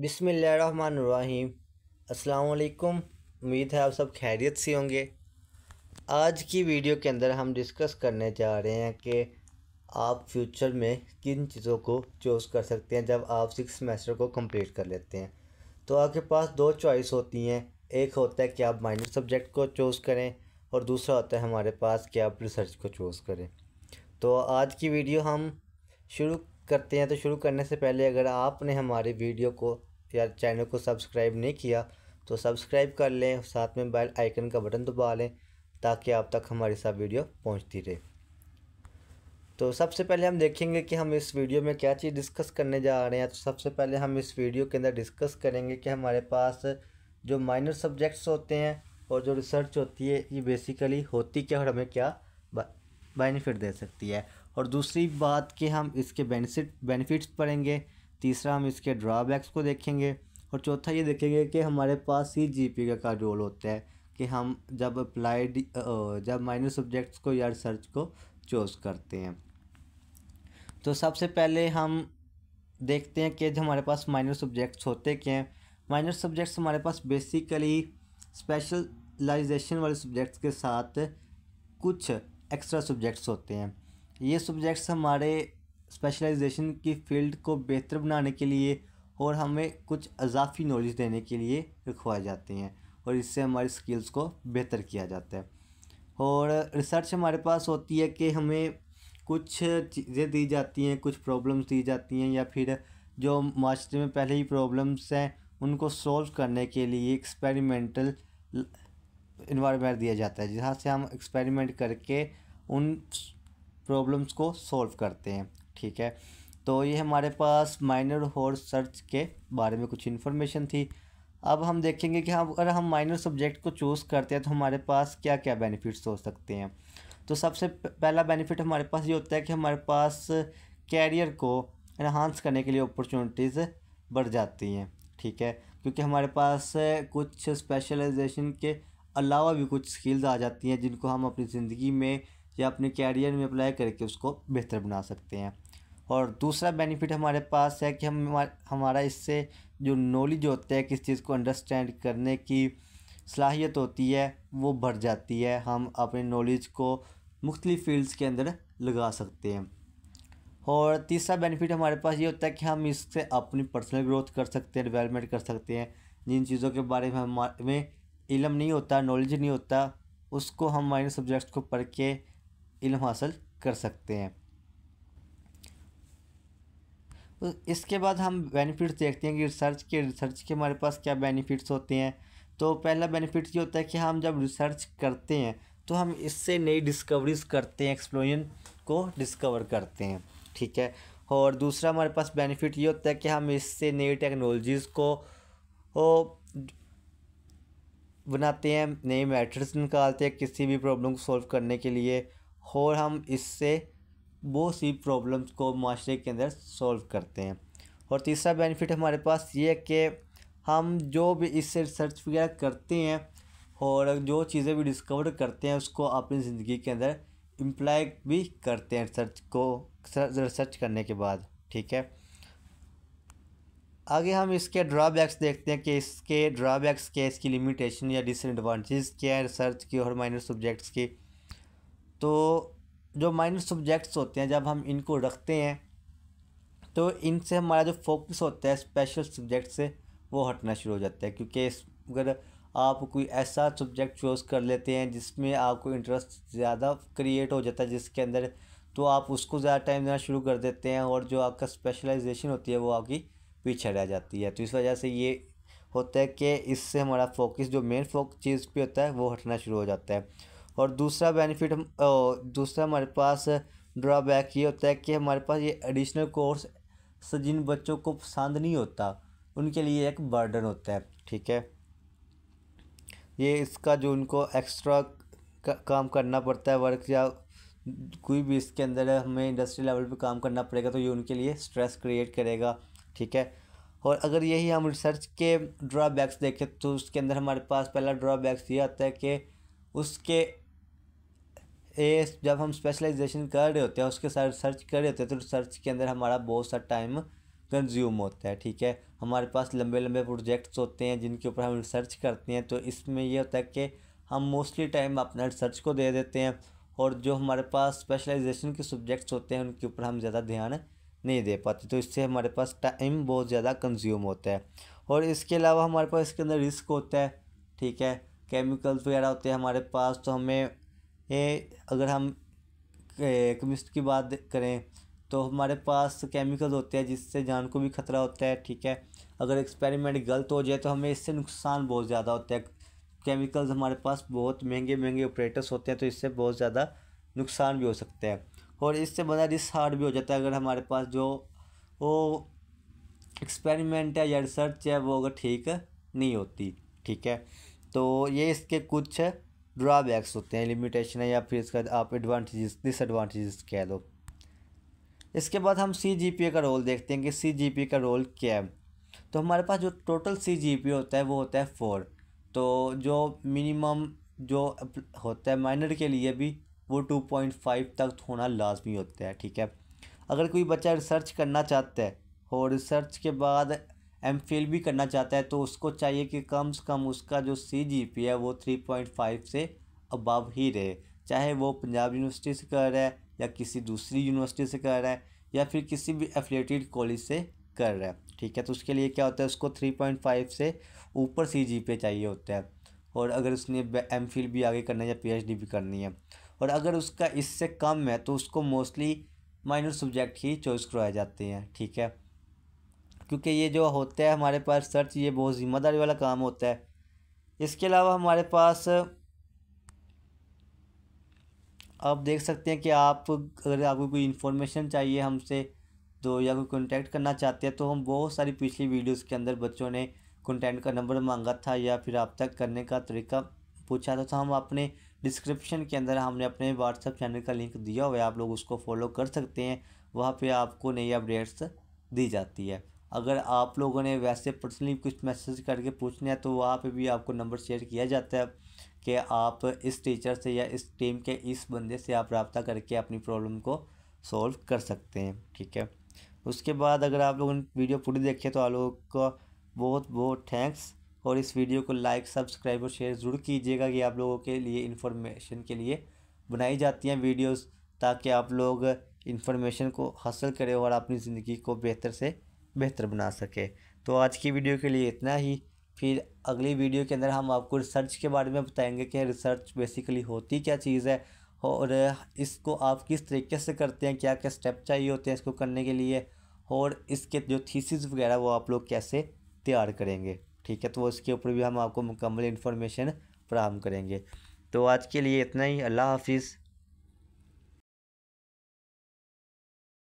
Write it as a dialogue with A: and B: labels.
A: बिसमीम अस्सलाम उम्मीद है आप सब खैरियत से होंगे आज की वीडियो के अंदर हम डिस्कस करने जा रहे हैं कि आप फ्यूचर में किन चीज़ों को चूज़ कर सकते हैं जब आप सिक्स सेमेस्टर को कंप्लीट कर लेते हैं तो आपके पास दो चॉइस होती हैं एक होता है कि आप माइनर सब्जेक्ट को चूज़ करें और दूसरा होता है हमारे पास कि आप रिसर्च को चूज़ करें तो आज की वीडियो हम शुरू करते हैं तो शुरू करने से पहले अगर आपने हमारी वीडियो को यार चैनल को सब्सक्राइब नहीं किया तो सब्सक्राइब कर लें साथ में बेल आइकन का बटन दबा लें ताकि आप तक हमारी सब वीडियो पहुंचती रहे तो सबसे पहले हम देखेंगे कि हम इस वीडियो में क्या चीज़ डिस्कस करने जा रहे हैं तो सबसे पहले हम इस वीडियो के अंदर डिस्कस करेंगे कि हमारे पास जो माइनर सब्जेक्ट्स होते हैं और जो रिसर्च होती है ये बेसिकली होती क्या और हमें क्या बेनिफिट दे सकती है और दूसरी बात कि हम इसके बेनिफिट बेनिफिट्स पढ़ेंगे तीसरा हम इसके ड्रॉबैक्स को देखेंगे और चौथा ये देखेंगे कि हमारे पास सी जी पी का रोल होता है कि हम जब अप्लाइड जब माइनर सब्जेक्ट्स को या रिसर्च को चूज़ करते हैं तो सबसे पहले हम देखते हैं कि जो हमारे पास माइनर सब्जेक्ट्स होते क्या हैं माइनर सब्जेक्ट्स हमारे पास बेसिकली स्पेशलाइजेशन वाले सब्जेक्ट्स के साथ कुछ एक्स्ट्रा सब्जेक्ट्स होते हैं ये सब्जेक्ट्स हमारे स्पेशलाइजेशन की फील्ड को बेहतर बनाने के लिए और हमें कुछ अजाफी नॉलेज देने के लिए रखवाए जाते हैं और इससे हमारी स्किल्स को बेहतर किया जाता है और रिसर्च हमारे पास होती है कि हमें कुछ चीज़ें दी जाती हैं कुछ प्रॉब्लम्स दी जाती हैं या फिर जो माशरे में पहले ही प्रॉब्लम्स हैं उनको सॉल्व करने के लिए एक्सपेरिमेंटल इन्वायरमेंट दिया जाता है जहाँ से हम एक्सपेरिमेंट करके उन प्रॉब्लम्स को सॉल्व करते हैं ठीक है तो ये हमारे पास माइनर हॉर्स सर्च के बारे में कुछ इन्फॉर्मेशन थी अब हम देखेंगे कि हम अगर हम माइनर सब्जेक्ट को चूज़ करते हैं तो हमारे पास क्या क्या बेनिफिट्स हो सकते हैं तो सबसे पहला बेनिफिट हमारे पास ये होता है कि हमारे पास कैरियर को इन्हांस करने के लिए अपॉर्चुनिटीज़ बढ़ जाती हैं ठीक है क्योंकि हमारे पास कुछ स्पेशलाइजेशन के अलावा भी कुछ स्किल्स आ जाती हैं जिनको हम अपनी ज़िंदगी में या अपने कैरियर में अप्लाई करके उसको बेहतर बना सकते हैं और दूसरा बेनिफिट हमारे पास है कि हम हमारा इससे जो नॉलेज होता है किस चीज़ को अंडरस्टैंड करने की सलाहियत होती है वो बढ़ जाती है हम अपने नॉलेज को मुख्तलि फील्ड्स के अंदर लगा सकते हैं और तीसरा बेनिफिट हमारे पास ये होता है कि हम इससे अपनी पर्सनल ग्रोथ कर सकते हैं डेवलपमेंट कर सकते हैं जिन चीज़ों के बारे में हमें इलम नहीं होता नॉलेज नहीं होता उसको हम माइनर सब्जेक्ट्स को पढ़ के इल्म हासिल कर सकते हैं तो इसके बाद हम बेनिफिट्स देखते हैं कि रिसर्च के रिसर्च के हमारे पास क्या बेनिफिट्स होते हैं तो पहला बेनिफिट ये होता है कि हम जब रिसर्च करते हैं तो हम इससे नई डिस्कवरीज करते हैं एक्सप्लोजन को डिस्कवर करते हैं ठीक है और दूसरा हमारे पास बेनिफिट ये होता है कि हम इससे नई टेक्नोलॉजीज़ को ओ, बनाते हैं नए मैटर्स निकालते हैं किसी भी प्रॉब्लम को सॉल्व करने के लिए और हम इससे बहुत सी प्रॉब्लम्स को माशरे के अंदर सॉल्व करते हैं और तीसरा बेनिफिट हमारे पास ये है कि हम जो भी इससे रिसर्च वगैरह करते हैं और जो चीज़ें भी डिस्कवर करते हैं उसको अपनी ज़िंदगी के अंदर इम्प्लाई भी करते हैं रिसर्च को रिसर्च करने के बाद ठीक है आगे हम इसके ड्रॉबैक्स देखते हैं कि इसके ड्रॉबैक्स क्या इसकी लिमिटेशन या डिसएडवांटेज क्या है रिसर्च की और माइनर सब्जेक्ट्स की तो जो माइनर सब्जेक्ट्स होते हैं जब हम इनको रखते हैं तो इनसे हमारा जो फोकस होता है स्पेशल सब्जेक्ट से वो हटना शुरू हो जाता है क्योंकि अगर आप कोई ऐसा सब्जेक्ट चूज़ कर लेते हैं जिसमें आपको इंटरेस्ट ज़्यादा क्रिएट हो जाता है जिसके अंदर तो आप उसको ज़्यादा टाइम देना शुरू कर देते हैं और जो आपका स्पेशलाइजेशन होती है वो आपकी पीछे रह जाती है तो इस वजह से ये होता है कि इससे हमारा फोकस जो मेन फोक चीज़ पे होता है वो हटना शुरू हो जाता है और दूसरा बेनिफिट हम दूसरा हमारे पास ड्रॉबैक ये होता है कि हमारे पास ये एडिशनल कोर्स जिन बच्चों को पसंद नहीं होता उनके लिए एक बर्डन होता है ठीक है ये इसका जो उनको एक्स्ट्रा काम करना पड़ता है वर्क या कोई भी इसके अंदर हमें इंडस्ट्री लेवल पे काम करना पड़ेगा तो ये उनके लिए स्ट्रेस क्रिएट करेगा ठीक है और अगर यही हम रिसर्च के ड्रॉबैक्स देखें तो उसके अंदर हमारे पास पहला ड्रॉबैक्स ये आता है कि उसके ए जब हम स्पेशलाइजेशन कर रहे होते हैं उसके साथ सर्च कर रहे होते हैं तो सर्च के अंदर हमारा बहुत सा टाइम कंज्यूम होता है ठीक है हमारे पास लंबे लंबे प्रोजेक्ट्स होते हैं जिनके ऊपर हम रिसर्च करते हैं तो इसमें यह होता है कि हम मोस्टली टाइम अपना रिसर्च को दे देते हैं और जो हमारे पास स्पेशलाइजेशन के सब्जेक्ट्स होते हैं उनके ऊपर हम ज़्यादा ध्यान नहीं दे पाते तो इससे हमारे पास टाइम बहुत ज़्यादा कंज्यूम होता है और इसके अलावा हमारे पास इसके अंदर रिस्क होता है ठीक है केमिकल्स वगैरह होते हैं हमारे पास तो हमें ये अगर हम केमिस्ट की बात करें तो हमारे पास केमिकल होते हैं जिससे जान को भी खतरा होता है ठीक है अगर एक्सपेरिमेंट गलत हो जाए तो हमें इससे नुकसान बहुत ज़्यादा होता है केमिकल्स हमारे पास बहुत महंगे महंगे ऑपरेटर्स होते हैं तो इससे बहुत ज़्यादा नुकसान भी हो सकता है और इससे बड़ा रिस्क हार्ड भी हो जाता है अगर हमारे पास जो वो एक्सपेरिमेंट है या रिसर्च है वो अगर ठीक नहीं होती ठीक है तो ये इसके कुछ ड्रॉबैक्स होते हैं लिमिटेशन है या फिर इसका आप एडवांटेजेस डिसएडवांटेजेस कह दो इसके बाद हम सी जी पी का रोल देखते हैं कि सी जी पी का रोल क्या है तो हमारे पास जो टोटल सी जी पी होता है वो होता है फोर तो जो मिनिमम जो होता है माइनर के लिए भी वो टू पॉइंट फाइव तक होना लाजमी होता है ठीक है अगर कोई बच्चा रिसर्च करना चाहता है और रिसर्च के बाद एम फिल भी करना चाहता है तो उसको चाहिए कि कम से कम उसका जो सी जी पी है वो थ्री पॉइंट फाइव से अबव ही रहे चाहे वो पंजाब यूनिवर्सिटी से कर रहा है या किसी दूसरी यूनिवर्सिटी से कर रहा है या फिर किसी भी एफिलेटेड कॉलेज से कर रहा है ठीक है तो उसके लिए क्या होता है उसको थ्री पॉइंट फाइव से ऊपर सी जी पी चाहिए होता है और अगर उसने एम फिल भी आगे करना है या पी एच डी भी करनी है और अगर उसका इससे कम है तो उसको मोस्टली माइनर सब्जेक्ट ही चॉइस करवाए जाते हैं ठीक है क्योंकि ये जो होता है हमारे पास सर्च ये बहुत ज़िम्मेदारी वाला काम होता है इसके अलावा हमारे पास आप देख सकते हैं कि आप अगर आपको कोई इन्फॉर्मेशन चाहिए हमसे तो या कोई कॉन्टैक्ट करना चाहते हैं तो हम बहुत सारी पिछली वीडियोस के अंदर बच्चों ने कंटेंट का नंबर मांगा था या फिर आप तक करने का तरीका पूछा था तो हम अपने डिस्क्रिप्शन के अंदर हमने अपने व्हाट्सअप चैनल का लिंक दिया हुआ है आप लोग उसको फॉलो कर सकते हैं वहाँ पर आपको नई अपडेट्स दी जाती है अगर आप लोगों ने वैसे पर्सनली कुछ मैसेज करके पूछना है तो वहाँ पे भी आपको नंबर शेयर किया जाता है कि आप इस टीचर से या इस टीम के इस बंदे से आप रबता करके अपनी प्रॉब्लम को सॉल्व कर सकते हैं ठीक है उसके बाद अगर आप लोगों ने वीडियो पूरी देखी तो आप लोगों का बहुत बहुत थैंक्स और इस वीडियो को लाइक सब्सक्राइब और शेयर ज़रूर कीजिएगा कि आप लोगों के लिए इन्फॉर्मेशन के लिए बनाई जाती हैं वीडियोज़ ताकि आप लोग इन्फॉर्मेशन को हासिल करें और अपनी ज़िंदगी को बेहतर से बेहतर बना सके तो आज की वीडियो के लिए इतना ही फिर अगली वीडियो के अंदर हम आपको रिसर्च के बारे में बताएंगे कि रिसर्च बेसिकली होती क्या चीज़ है और इसको आप किस तरीके से करते हैं क्या क्या स्टेप चाहिए होते हैं इसको करने के लिए और इसके जो थीसिस वगैरह वो आप लोग कैसे तैयार करेंगे ठीक है तो इसके ऊपर भी हम आपको मुकम्मल इन्फॉर्मेशन फ्राहम करेंगे तो आज के लिए इतना ही अल्लाह हाफिज़